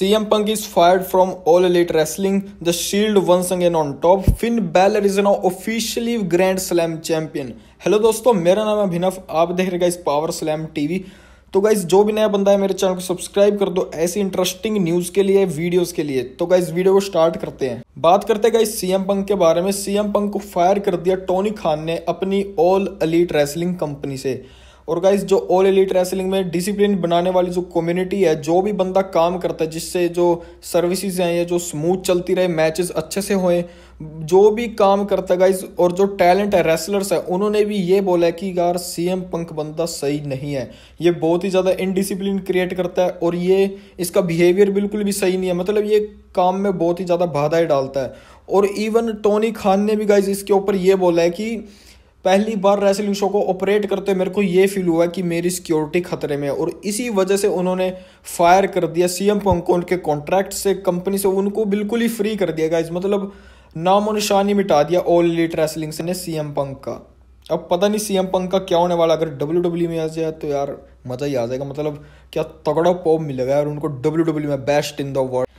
CM Punk is fired from All Elite Wrestling. The Shield once again on top. Finn Balor is now officially Grand Slam champion. Hello दोस्तों मेरा नाम है अभिनव आप देख रहे इस पावर स्लैम टीवी तो गाइज जो भी नया बंदा है मेरे चैनल को सब्सक्राइब कर दो ऐसी इंटरेस्टिंग न्यूज़ के लिए वीडियोस के लिए तो गाइज वीडियो को स्टार्ट करते हैं बात करते हैं गाइज सीएम पंक के बारे में सीएम पंक को फायर कर दिया टोनी खान ने अपनी ऑल अलीट रेसलिंग कंपनी से और गाइज जो ऑल एलिट रेसलिंग में डिसिप्लिन बनाने वाली जो कम्युनिटी है जो भी बंदा काम करता है जिससे जो सर्विसेज हैं या जो स्मूथ चलती रहे मैचेस अच्छे से होए जो भी काम करता है गाइज और जो टैलेंट है रेसलर्स है उन्होंने भी ये बोला है कि यार सीएम पंक बंदा सही नहीं है ये बहुत ही ज़्यादा इनडिसिप्लिन क्रिएट करता है और ये इसका बिहेवियर बिल्कुल भी सही नहीं है मतलब ये काम में बहुत ही ज़्यादा बाधाएं डालता है और इवन टोनी खान ने भी गाइज इसके ऊपर ये बोला है कि पहली बार रेसलिंग शो को ऑपरेट करते मेरे को ये फील हुआ कि मेरी सिक्योरिटी खतरे में है और इसी वजह से उन्होंने फायर कर दिया सीएम पंक को उनके कॉन्ट्रैक्ट से कंपनी से उनको बिल्कुल ही फ्री कर दिया गाइज मतलब नामो निशानी मिटा दिया ऑल एलिट रेसलिंग से ने सीएम पंक का अब पता नहीं सीएम पंक का क्या होने वाला अगर डब्ल्यू डब्ल्यू e में आ जाए तो यार मज़ा ही आ जाएगा मतलब क्या तगड़ा पॉप मिलेगा यार उनको डब्ल्यू डब्ल्यू e में बेस्ट इन द वर्ल्ड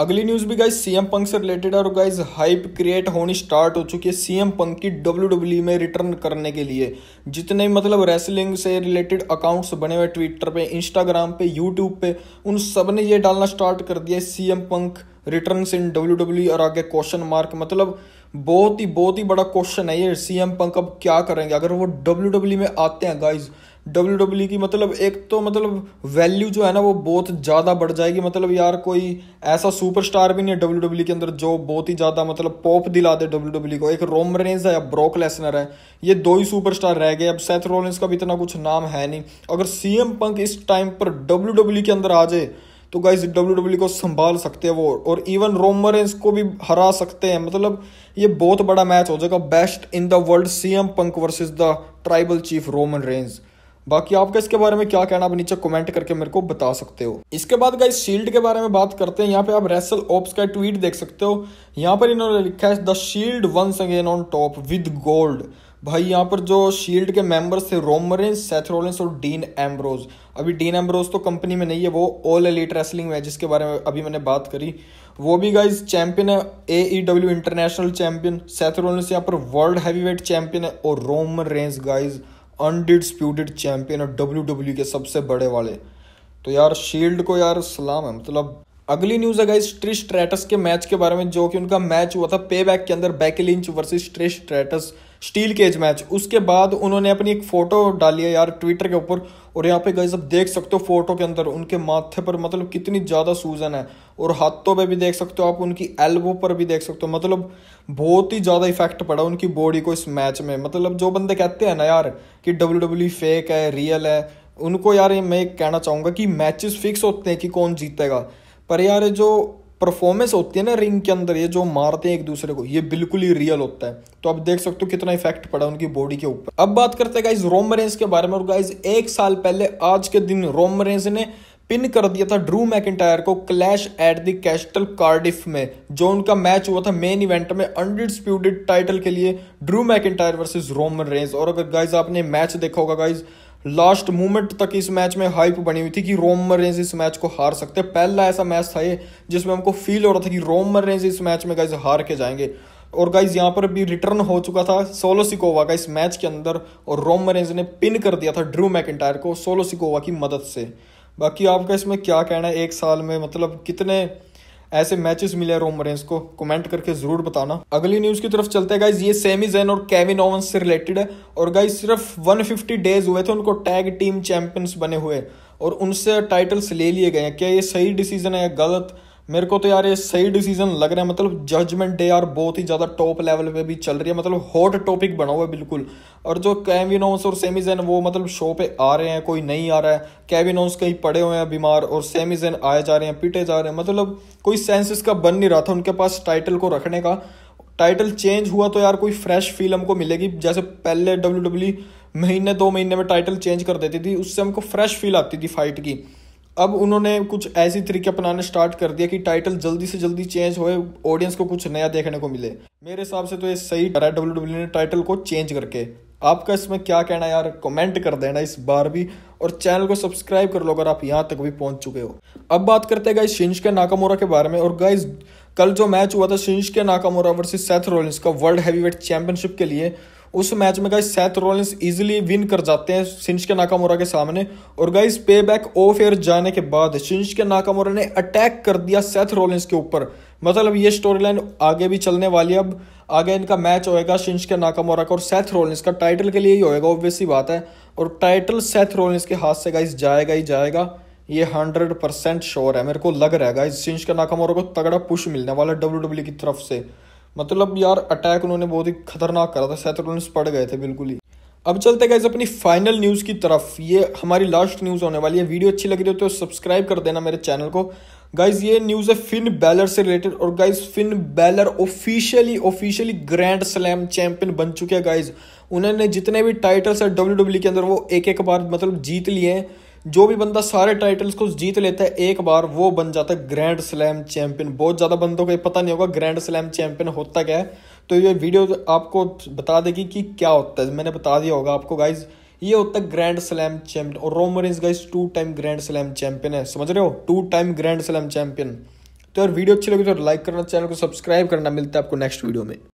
अगली न्यूज भी गाइज सीएम पंक से रिलेटेड है और गाइज हाइप क्रिएट होनी स्टार्ट हो चुकी है सीएम पंक की डब्ल्यू डब्ल्यू e में रिटर्न करने के लिए जितने मतलब रेसलिंग से रिलेटेड अकाउंट्स बने हुए ट्विटर पे इंस्टाग्राम पे यूट्यूब पे उन सब ने ये डालना स्टार्ट कर दिया CM Punk return in W W और आगे क्वेश्चन मार्क मतलब बहुत ही बहुत ही बड़ा क्वेश्चन है ये सीएम पंक अब क्या करेंगे अगर वो डब्ल्यू डब्ल्यू e में आते हैं गाइज डब्ल्यू डब्ल्यू e की मतलब एक तो मतलब वैल्यू जो है ना वो बहुत ज़्यादा बढ़ जाएगी मतलब यार कोई ऐसा सुपरस्टार भी नहीं है डब्ल्यू डब्ल्यू e के अंदर जो बहुत ही ज़्यादा मतलब पॉप दिला दे डब्ल्यू डब्ल्यू e को एक रोम रेंज है या ब्रोक लेसनर है ये दो ही सुपरस्टार रह गए अब सेथ रोलेंस का भी इतना कुछ नाम है नहीं अगर सी एम पंक इस टाइम पर डब्ल्यू डब्ल्यू के अंदर आ जाए तो गाइज डब्ल्यू डब्ल्यू को संभाल सकते हैं वो और इवन रोमरेंस को भी हरा सकते हैं मतलब ये बहुत बड़ा मैच हो जाएगा best in the world C M Punk versus the tribal chief Roman Reigns बाकी आपका इसके बारे में क्या कहना आप नीचे कमेंट करके मेरे को बता सकते हो इसके बाद गाइस शील्ड के बारे में बात करते हैं यहाँ पे आप रेसल ओप्स का ट्वीट देख सकते हो यहाँ पर इन्होंने लिखा है the shield won again on top with gold भाई यहाँ पर जो शील्ड के मेंबर्स थे रोमरेंस सेथरोलेंस और डीन एम्ब्रोज अभी डीन एम्ब्रोज तो कंपनी में नहीं है वो ऑल एलिट रेसलिंग में है जिसके बारे में अभी मैंने बात करी वो भी गाइज चैंपियन है A E W international champion Seth Rollins यहाँ पर वर्ल्ड हैवीवेट चैंपियन है और Roman Reigns Reigns guys undisputed champion और डब्ल्यू डब्ल्यू के सबसे बड़े वाले तो यार शील्ड को यार सलाम है मतलब अगली न्यूज़ है गाइस ट्रिश ट्रैटस के मैच के बारे में जो कि उनका मैच हुआ था पे बैक के अंदर Becky Lynch Lynch versus Trish Stratus steel cage match उसके बाद उन्होंने अपनी एक फ़ोटो डाली है यार ट्विटर के ऊपर और यहाँ पे गाइस आप देख सकते हो फोटो के अंदर उनके माथे पर मतलब कितनी ज़्यादा सूजन है और हाथों पे भी देख सकते हो आप उनकी एल्बो पर भी देख सकते हो मतलब बहुत ही ज़्यादा इफेक्ट पड़ा उनकी बॉडी को इस मैच में मतलब जो बंदे कहते हैं ना यार कि डब्ल्यू डब्ल्यू फेक है रियल है उनको यार मैं कहना चाहूँगा कि मैचेस फिक्स होते हैं कि कौन जीतेगा पर यार जो परफॉर्मेंस होती है ना रिंग के अंदर ये जो मारते हैं एक दूसरे को ये बिल्कुल ही रियल होता है तो आप देख सकते हो कितना इफेक्ट पड़ा उनकी बॉडी के ऊपर अब बात करते हैं गाइज रोम रेंस के बारे में और गाइज एक साल पहले आज के दिन रोम रेंस ने पिन कर दिया था ड्रू मैकिटायर को clash at the castle Cardiff में जो उनका मैच हुआ था मेन इवेंट में अनडिस्प्यूटेड टाइटल के लिए Drew McIntyre versus Roman Reigns और अगर गाइज आपने मैच देखा होगा गाइज लास्ट मोमेंट तक इस मैच में हाइप बनी हुई थी कि रोम रेंज इस मैच को हार सकते पहला ऐसा मैच था ये जिसमें हमको फील हो रहा था कि रोम रेंज इस मैच में गाइज हार के जाएंगे और गाइज यहाँ पर भी रिटर्न हो चुका था सोलो सिकोवा का इस मैच के अंदर और रोम मरेंज ने पिन कर दिया था ड्रू मैकिटायर को सोलो सिकोवा की मदद से बाकी आपका इसमें क्या कहना है एक साल में मतलब कितने ऐसे मैचेस मिले रोम रेंस को कमेंट करके जरूर बताना अगली न्यूज की तरफ चलते हैं गाइज ये सेमी जैन और केविन ओवंस से रिलेटेड है और गाइज सिर्फ 150 डेज हुए थे उनको टैग टीम चैंपियंस बने हुए और उनसे टाइटल्स ले लिए गए हैं क्या ये सही डिसीजन है या गलत मेरे को तो यार ये सही डिसीजन लग रहा है मतलब जजमेंट डे यार बहुत ही ज़्यादा टॉप लेवल पे भी चल रही है मतलब हॉट टॉपिक बना हुआ है बिल्कुल और जो कैविनोस और सेमीजेन वो मतलब शो पे आ रहे हैं कोई नहीं आ रहा है कैविनोस कहीं पड़े हुए हैं बीमार और सेमीजेन आए जा रहे हैं पीटे जा रहे हैं मतलब कोई सेंस इसका बन नहीं रहा था उनके पास टाइटल को रखने का टाइटल चेंज हुआ तो यार कोई फ्रेश फील हमको मिलेगी जैसे पहले डब्ल्यू e महीने दो महीने में टाइटल चेंज कर देती थी उससे हमको फ्रेश फील आती थी फाइट की अब उन्होंने कुछ ऐसी तरीके अपनाने स्टार्ट कर दिया कि टाइटल जल्दी से जल्दी चेंज होए ऑडियंस को कुछ नया देखने को मिले मेरे हिसाब से तो ये सही रहा है डब्ल्यू डब्ल्यू ने टाइटल को चेंज करके आपका इसमें क्या कहना यार कमेंट कर देना इस बार भी और चैनल को सब्सक्राइब कर लो अगर आप यहाँ तक भी पहुँच चुके हो अब बात करते हैं गाइस शिंश के नाकामोरा के बारे में और गाइस कल जो मैच हुआ था Shinsuke Nakamura versus Seth Rollins का वर्ल्ड हैवीवेट चैंपियनशिप के लिए उस मैच में guys Seth Rollins easily win कर जाते हैं सिंच के नाकामोरा के सामने और गाइस पे बैक ऑफ एयर जाने के बाद सिंच के नाकामोरा ने अटैक कर दिया सैथ रोलिंस के ऊपर मतलब ये स्टोरी लाइन आगे भी चलने वाली है अब आगे इनका मैच होएगा सिंच के नाकामोरा का और सेथ रोलिंस का टाइटल के लिए ही होएगा ऑब्वियसली बात है और टाइटल सेथ रोलिंस के हाथ से गाइस जाएगा ही जाएगा ये हंड्रेड परसेंट श्योर है मेरे को लग रहा है गाइस सिंच के नाकामोरा को तगड़ा पुश मिलने वाला डब्ल्यू e की तरफ से मतलब यार अटैक उन्होंने बहुत ही खतरनाक करा था सैतर पड़ गए थे बिल्कुल ही अब चलते गए अपनी फाइनल न्यूज़ की तरफ ये हमारी लास्ट न्यूज़ होने वाली है वीडियो अच्छी लग रही हो तो सब्सक्राइब कर देना मेरे चैनल को गाइज ये न्यूज़ है फिन बैलर से रिलेटेड और guys Finn Balor officially officially grand slam champion बन चुके हैं गाइज उन्होंने जितने भी टाइटल्स है डब्ल्यू के अंदर वो एक एक बार मतलब जीत लिए हैं जो भी बंदा सारे टाइटल्स को जीत लेता है एक बार वो बन जाता है ग्रैंड स्लैम चैंपियन बहुत ज़्यादा बंदों को ये पता नहीं होगा ग्रैंड स्लैम चैंपियन होता क्या है तो ये वीडियो आपको बता देगी कि क्या होता है मैंने बता दिया होगा आपको गाइज ये होता है ग्रैंड स्लैम चैंपियन और Roman Reigns guys two time grand slam champion है समझ रहे हो two time grand slam champion तो यार वीडियो अच्छी लगी तो लाइक करना चैनल को सब्सक्राइब करना मिलता है आपको नेक्स्ट वीडियो में